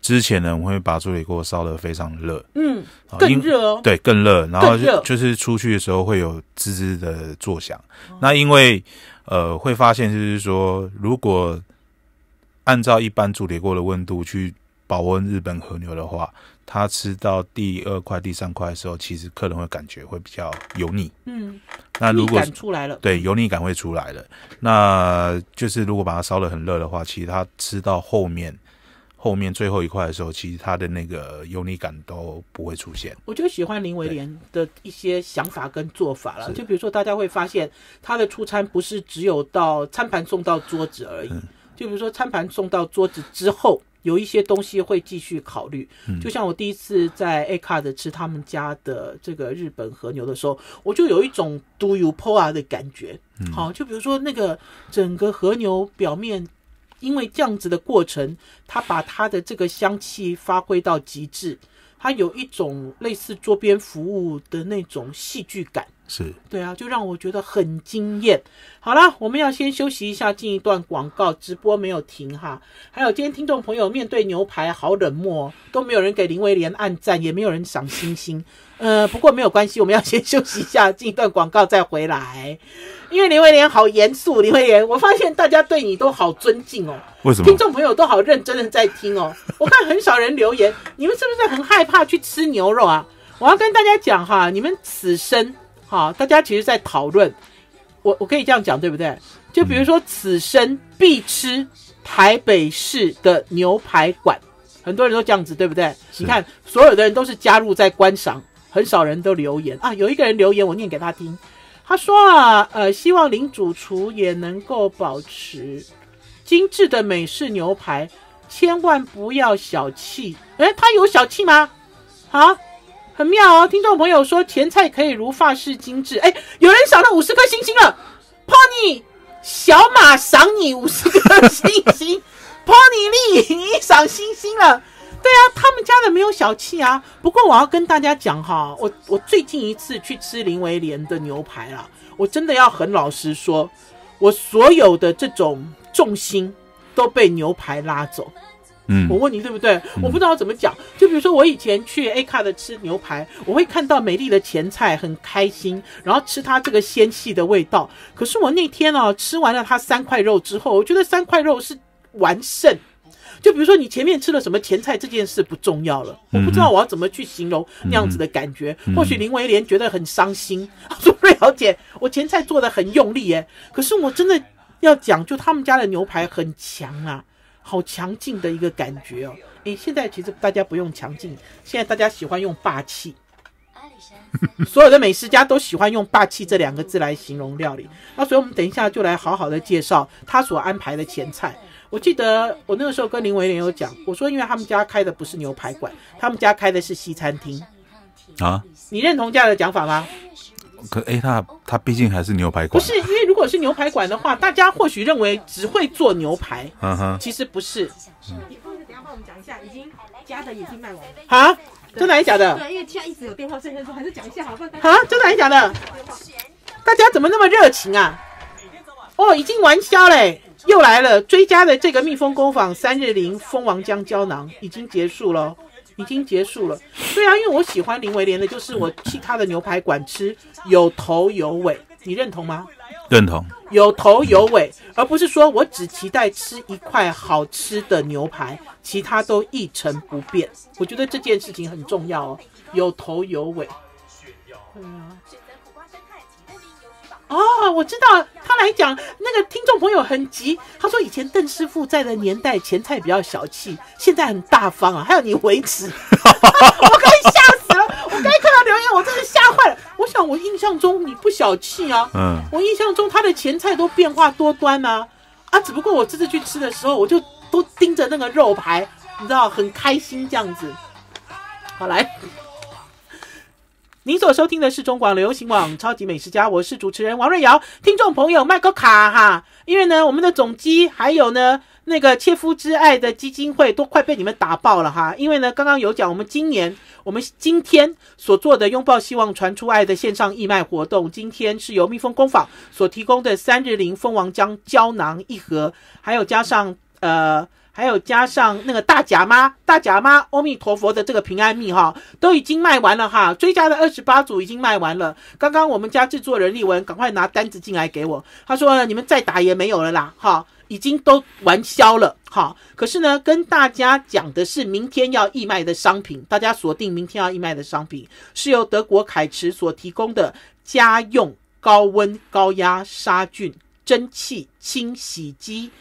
之前呢，我会把处理锅烧的非常热，嗯，更热哦，对，更热，然后就是出去的时候会有滋滋的作响。那因为呃会发现就是说，如果按照一般铸铁锅的温度去。保温日本和牛的话，他吃到第二块、第三块的时候，其实客人会感觉会比较油腻。嗯，那如果出来了，对，油腻感会出来了。那就是如果把它烧的很热的话，其实他吃到后面后面最后一块的时候，其实他的那个油腻感都不会出现。我就喜欢林维廉的一些想法跟做法了。就比如说，大家会发现他的出餐不是只有到餐盘送到桌子而已。就比如说，餐盘送到桌子之后。有一些东西会继续考虑，就像我第一次在 A Card 吃他们家的这个日本和牛的时候，我就有一种 Do you pour 的感觉。好，就比如说那个整个和牛表面，因为这样子的过程，它把它的这个香气发挥到极致，它有一种类似桌边服务的那种戏剧感。是对啊，就让我觉得很惊艳。好了，我们要先休息一下，进一段广告，直播没有停哈。还有今天听众朋友面对牛排好冷漠，都没有人给林威廉按赞，也没有人赏星星。呃，不过没有关系，我们要先休息一下，进一段广告再回来。因为林威廉好严肃，林威廉，我发现大家对你都好尊敬哦。为什么？听众朋友都好认真的在听哦。我看很少人留言，你们是不是很害怕去吃牛肉啊？我要跟大家讲哈，你们此生。啊，大家其实，在讨论，我我可以这样讲，对不对？就比如说，此生必吃台北市的牛排馆，很多人都这样子，对不对？你看，所有的人都是加入在观赏，很少人都留言啊。有一个人留言，我念给他听，他说啊，呃，希望林主厨也能够保持精致的美式牛排，千万不要小气。哎，他有小气吗？啊？很妙哦！听众朋友说甜菜可以如发式精致，哎，有人赏了五十颗星星了，pony 小马赏你五十颗星星，pony 丽你赏星星了，对啊，他们家的没有小气啊。不过我要跟大家讲哈，我我最近一次去吃林维廉的牛排啦，我真的要很老实说，我所有的这种重心都被牛排拉走。嗯，我问你对不对？我不知道怎么讲。就比如说，我以前去 A 卡的吃牛排，我会看到美丽的前菜，很开心，然后吃它这个纤细的味道。可是我那天啊，吃完了它三块肉之后，我觉得三块肉是完胜。就比如说，你前面吃了什么前菜这件事不重要了。我不知道我要怎么去形容那样子的感觉。或许林维廉觉得很伤心，说：“瑞豪姐，我前菜做的很用力耶。”可是我真的要讲，就他们家的牛排很强啊。好强劲的一个感觉哦！哎，现在其实大家不用强劲，现在大家喜欢用霸气。所有的美食家都喜欢用霸气这两个字来形容料理。那所以我们等一下就来好好的介绍他所安排的前菜。我记得我那个时候跟林维廉有讲，我说因为他们家开的不是牛排馆，他们家开的是西餐厅啊。你认同这样的讲法吗？可哎，他他毕竟还是牛排馆，不是因为。如果是牛排馆的话，大家或许认为只会做牛排，其实不是。是，等下帮我们讲一下，已经加的已经卖完。啊？真还是假的？对，因为现在一直有电话，说，还是讲一下好，不啊？真假的？大家怎么那么热情啊？哦，已经完销嘞，又来了追加的这个蜜蜂工坊三日龄蜂王浆胶囊已经结束了，已经结束了。对啊，因为我喜欢林维廉的，就是我去他的牛排馆吃，有头有尾，你认同吗？认同有头有尾，而不是说我只期待吃一块好吃的牛排，其他都一成不变。我觉得这件事情很重要哦，有头有尾。对啊。哦，我知道他来讲那个听众朋友很急，他说以前邓师傅在的年代前菜比较小气，现在很大方啊，还要你维持。我刚吓死了，我刚一看到留言，我真的吓坏了。我想，我印象中你不小气啊。嗯，我印象中他的前菜都变化多端呐。啊，只不过我这次去吃的时候，我就都盯着那个肉排，你知道，很开心这样子。好，来。您所收听的是中广流行网超级美食家，我是主持人王瑞瑶。听众朋友麦克卡哈，因为呢，我们的总机还有呢那个切肤之爱的基金会都快被你们打爆了哈。因为呢，刚刚有讲我们今年我们今天所做的拥抱希望传出爱的线上义卖活动，今天是由蜜蜂工坊所提供的三日龄蜂王浆胶囊一盒，还有加上呃。还有加上那个大甲妈、大甲妈、阿弥陀佛的这个平安蜜哈，都已经卖完了哈。追加的二十八组已经卖完了。刚刚我们家制作人丽文赶快拿单子进来给我，他说你们再打也没有了啦，哈，已经都完销了。哈。可是呢，跟大家讲的是明天要义卖的商品，大家锁定明天要义卖的商品是由德国凯驰所提供的家用高温高压杀菌蒸汽清洗机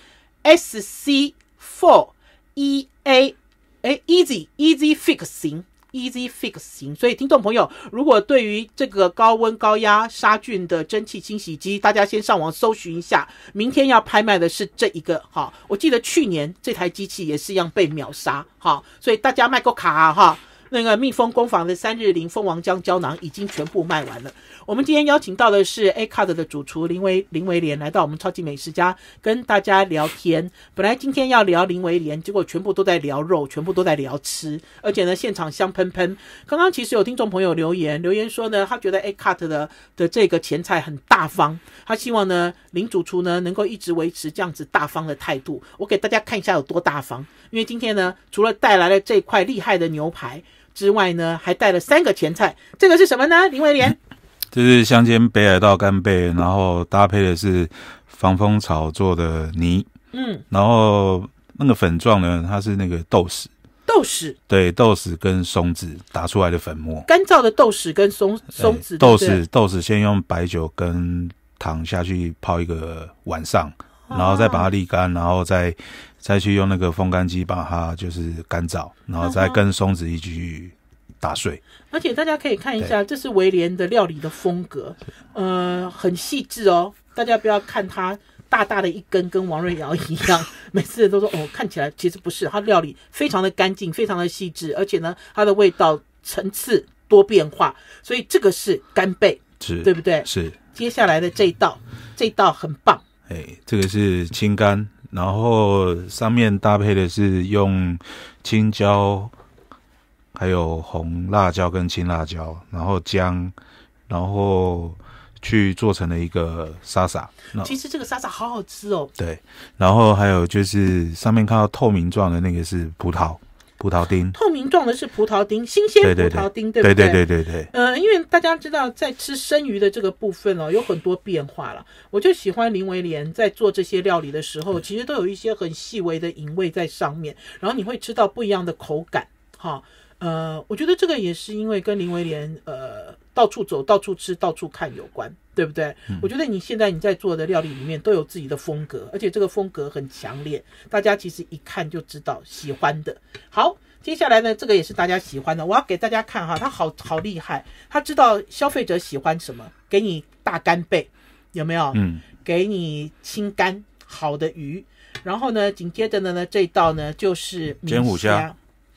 SC。For E A 哎，easy easy fix 型，easy fix 型，所以听众朋友，如果对于这个高温高压杀菌的蒸汽清洗机，大家先上网搜寻一下。明天要拍卖的是这一个，好，我记得去年这台机器也是一样被秒杀，好，所以大家卖个卡哈。那个蜜蜂工坊的三日龄蜂王浆胶囊已经全部卖完了。我们今天邀请到的是 A Cut 的主厨林维林维廉来到我们超级美食家跟大家聊天。本来今天要聊林维廉，结果全部都在聊肉，全部都在聊吃，而且呢现场香喷喷。刚刚其实有听众朋友留言，留言说呢他觉得 A Cut 的的这个前菜很大方，他希望呢林主厨呢能够一直维持这样子大方的态度。我给大家看一下有多大方，因为今天呢除了带来了这块厉害的牛排。之外呢，还带了三个前菜，这个是什么呢？林威廉，这是香煎北海道干贝，然后搭配的是防风草做的泥，嗯，然后那个粉状呢，它是那个豆豉，豆豉，对，豆豉跟松子打出来的粉末，干燥的豆豉跟松松子，豆豉豆豉先用白酒跟糖下去泡一个晚上，然后再把它沥干，然后再。再去用那个风干机把它就是干燥，然后再跟松子一起去打碎。而且大家可以看一下，这是威廉的料理的风格，呃，很细致哦。大家不要看它大大的一根，跟王瑞瑶一样，每次都说哦，看起来其实不是。它料理非常的干净，非常的细致，而且呢，它的味道层次多变化。所以这个是干贝，是，对不对？是。接下来的这一道，这一道很棒。哎，这个是清肝。然后上面搭配的是用青椒，还有红辣椒跟青辣椒，然后姜，然后去做成了一个沙沙。其实这个沙沙好好吃哦。对，然后还有就是上面看到透明状的那个是葡萄。葡萄丁，透明状的是葡萄丁，新鲜葡萄丁，对不对？对对对对对。嗯，因为大家知道，在吃生鱼的这个部分哦，有很多变化了。我就喜欢林维廉在做这些料理的时候，其实都有一些很细微的隐味在上面，然后你会吃到不一样的口感。哈，呃，我觉得这个也是因为跟林维廉，呃。到处走，到处吃，到处看有关，对不对？我觉得你现在你在做的料理里面都有自己的风格，而且这个风格很强烈，大家其实一看就知道喜欢的。好，接下来呢，这个也是大家喜欢的，我要给大家看哈，他好好厉害，他知道消费者喜欢什么，给你大干贝，有没有？嗯。给你清干好的鱼，然后呢，紧接着呢呢，这一道呢就是煎虎虾，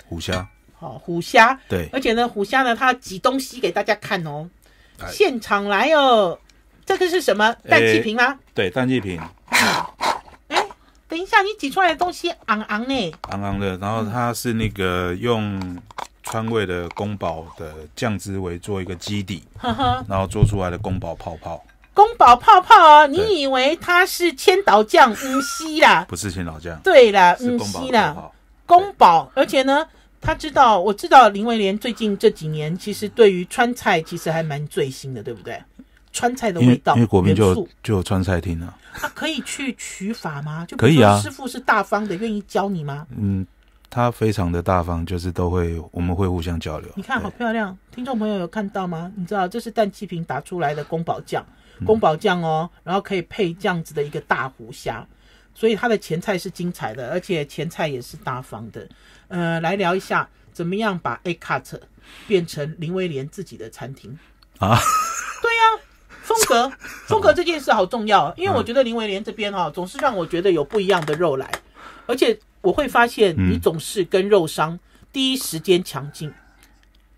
虎虾。好，虎虾。对，而且呢，虎虾呢，它挤东西给大家看哦，现场来哦。这个是什么？氮气瓶吗？对，氮气瓶。哎，等一下，你挤出来的东西，昂昂呢？昂昂的。然后它是那个用川味的宫保的酱汁为做一个基底，然后做出来的宫保泡泡。宫保泡泡哦，你以为它是千岛酱乌西啦？不是千岛酱。对啦，是宫啦，宫保，而且呢。他知道，我知道林威廉最近这几年其实对于川菜其实还蛮醉心的，对不对？川菜的味道，因为国宾就就川菜厅啊。他可以去取法吗？就可以啊。师傅是大方的，愿意教你吗？嗯，他非常的大方，就是都会，我们会互相交流。你看，好漂亮，听众朋友有看到吗？你知道这是氮气瓶打出来的宫保酱，宫保酱哦，然后可以配这样子的一个大胡虾，所以它的前菜是精彩的，而且前菜也是大方的。呃，来聊一下怎么样把 A Cut 变成林威廉自己的餐厅啊？对呀，风格 风格这件事好重要，因为我觉得林威廉这边哈总是让我觉得有不一样的肉来，而且我会发现你总是跟肉商第一时间抢进，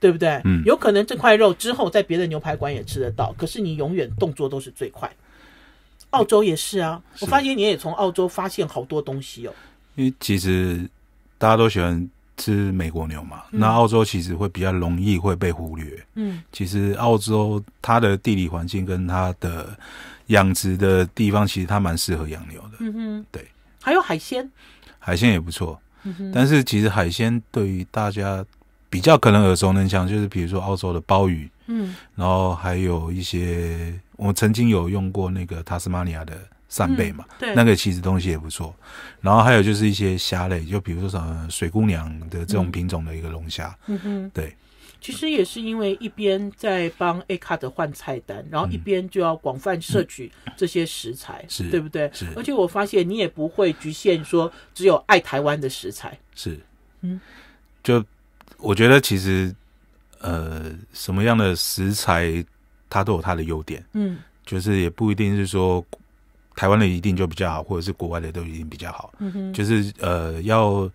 对不对？嗯，有可能这块肉之后在别的牛排馆也吃得到，可是你永远动作都是最快。澳洲也是啊，我发现你也从澳洲发现好多东西哦，因为其实。大家都喜欢吃美国牛嘛？那澳洲其实会比较容易会被忽略。嗯，其实澳洲它的地理环境跟它的养殖的地方，其实它蛮适合养牛的。嗯哼，对。还有海鲜，海鲜也不错。嗯哼，但是其实海鲜对于大家比较可能耳熟能详，就是比如说澳洲的鲍鱼。嗯，然后还有一些我曾经有用过那个塔斯马尼亚的。扇贝嘛，对，那个其实东西也不错。然后还有就是一些虾类，就比如说什么水姑娘的这种品种的一个龙虾，嗯哼，对。其实也是因为一边在帮 A 卡的换菜单，然后一边就要广泛摄取这些食材，是、对不对？是，而且我发现你也不会局限说只有爱台湾的食材，是，嗯。就我觉得其实呃，什么样的食材它都有它的优点，嗯，就是也不一定是说。台湾的一定就比较好，或者是国外的都已定比较好。嗯哼，就是呃，要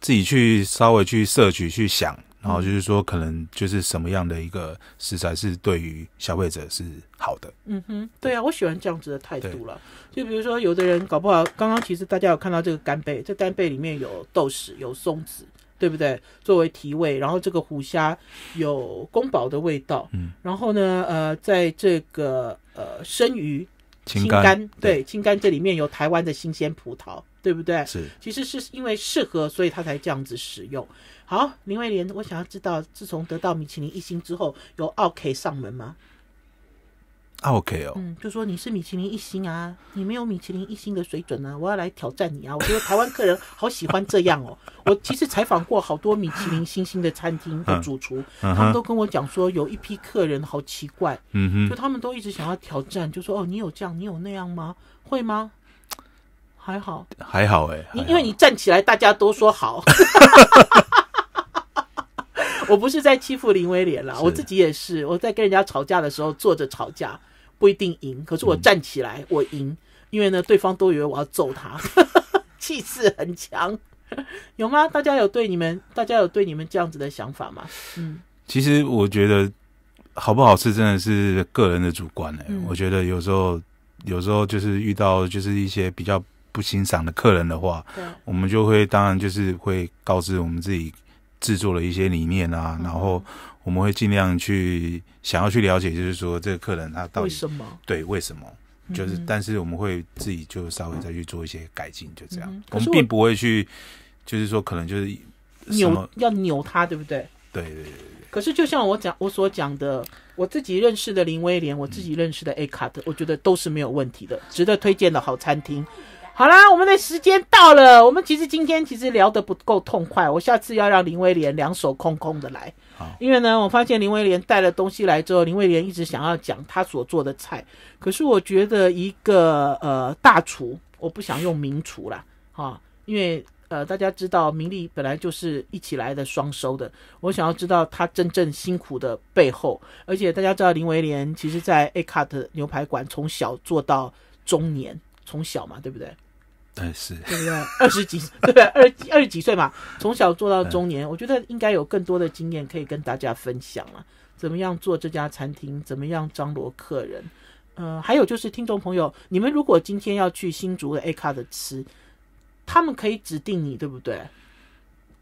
自己去稍微去摄取、去想，然后就是说，可能就是什么样的一个食材是对于消费者是好的。嗯哼，对啊，我喜欢这样子的态度了。就比如说，有的人搞不好，刚刚其实大家有看到这个干贝，这干贝里面有豆豉、有松子，对不对？作为提味，然后这个虎虾有宫保的味道。嗯，然后呢，呃，在这个呃生鱼。青柑对青柑这里面有台湾的新鲜葡萄，对不对？是，其实是因为适合，所以他才这样子使用。好，林威廉，我想要知道，自从得到米其林一星之后，有奥 K 上门吗？啊，OK 哦，嗯，就说你是米其林一星啊，你没有米其林一星的水准呢，我要来挑战你啊！我觉得台湾客人好喜欢这样哦。我其实采访过好多米其林星星的餐厅的主厨，他们都跟我讲说，有一批客人好奇怪，嗯哼，就他们都一直想要挑战，就说哦，你有这样，你有那样吗？会吗？还好，还好哎，因因为你站起来，大家都说好。我不是在欺负林威廉啦，我自己也是。我在跟人家吵架的时候坐着吵架不一定赢，可是我站起来我赢，因为呢对方都以为我要揍他，气势很强。有吗？大家有对你们大家有对你们这样子的想法吗？嗯，其实我觉得好不好吃真的是个人的主观呢。我觉得有时候有时候就是遇到就是一些比较不欣赏的客人的话，我们就会当然就是会告知我们自己。制作了一些理念啊，然后我们会尽量去想要去了解，就是说这个客人他到底什么？对，为什么？就是，但是我们会自己就稍微再去做一些改进，就这样。可是并不会去，就是说可能就是扭要扭它，对不对？对对对对可是就像我讲，我所讲的，我自己认识的林威廉，我自己认识的 A 卡特，我觉得都是没有问题的，值得推荐的好餐厅。好啦，我们的时间到了。我们其实今天其实聊得不够痛快。我下次要让林威廉两手空空的来，好，因为呢，我发现林威廉带了东西来之后，林威廉一直想要讲他所做的菜。可是我觉得一个呃大厨，我不想用名厨啦，啊，因为呃大家知道名利本来就是一起来的双收的。我想要知道他真正辛苦的背后，而且大家知道林威廉其实在 A Cut 牛排馆从小做到中年，从小嘛，对不对？但是对不对？二十几，对不对？二二十几岁嘛，从小做到中年，我觉得应该有更多的经验可以跟大家分享了。怎么样做这家餐厅？怎么样张罗客人？嗯，还有就是听众朋友，你们如果今天要去新竹的 A 卡的吃，他们可以指定你，对不对？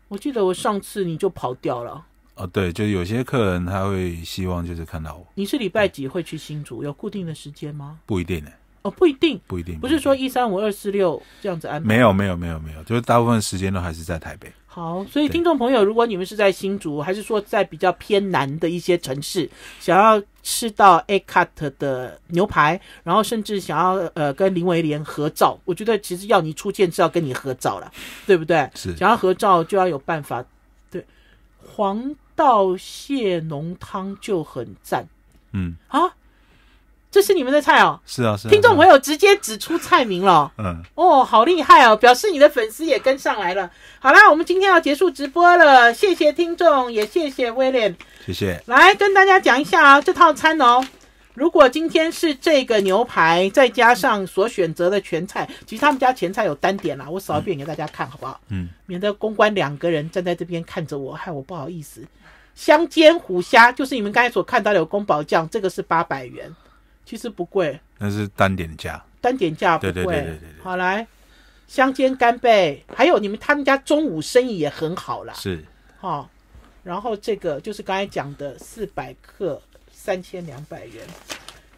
我记得我上次你就跑掉了。哦，对，就有些客人他会希望就是看到我。你是礼拜几会去新竹？有固定的时间吗？不一定呢。哦，不一定，不一定，不是说一三五二四六这样子安排。没有，没有，没有，没有，就是大部分时间都还是在台北。好，所以听众朋友，如果你们是在新竹，还是说在比较偏南的一些城市，想要吃到 A Cut 的牛排，然后甚至想要呃跟林威廉合照，我觉得其实要你出现是要跟你合照了，对不对？是。想要合照就要有办法。对，黄道蟹浓汤就很赞。嗯。啊。这是你们的菜哦，是啊是。听众朋友直接指出菜名了，嗯，哦，好厉害哦，表示你的粉丝也跟上来了。好啦，我们今天要结束直播了，谢谢听众，也谢谢威廉，谢谢。来跟大家讲一下啊，这套餐哦，如果今天是这个牛排，再加上所选择的前菜，其实他们家前菜有单点啦，我扫一遍给大家看，好不好？嗯，免得公关两个人站在这边看着我，害我不好意思。香煎虎虾就是你们刚才所看到的有宫保酱，这个是八百元。其实不贵，那是单点价，单点价不贵。对对对对对。好来，香煎干贝，还有你们他们家中午生意也很好啦，是。好，然后这个就是刚才讲的四百克三千两百元。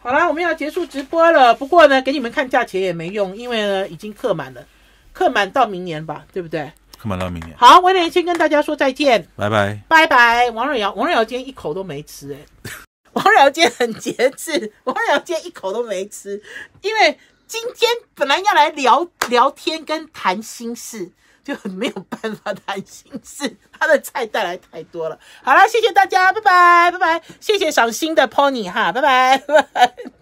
好啦，我们要结束直播了。不过呢，给你们看价钱也没用，因为呢已经客满了，客满到明年吧，对不对？客满到明年。好，威廉先跟大家说再见。拜拜。拜拜，王瑞瑶，王瑞瑶今天一口都没吃，哎。王聊天很节制，王聊天一口都没吃，因为今天本来要来聊聊天跟谈心事，就很没有办法谈心事。他的菜带来太多了。好了，谢谢大家，拜拜拜拜，谢谢赏心的 pony 哈，拜拜拜拜。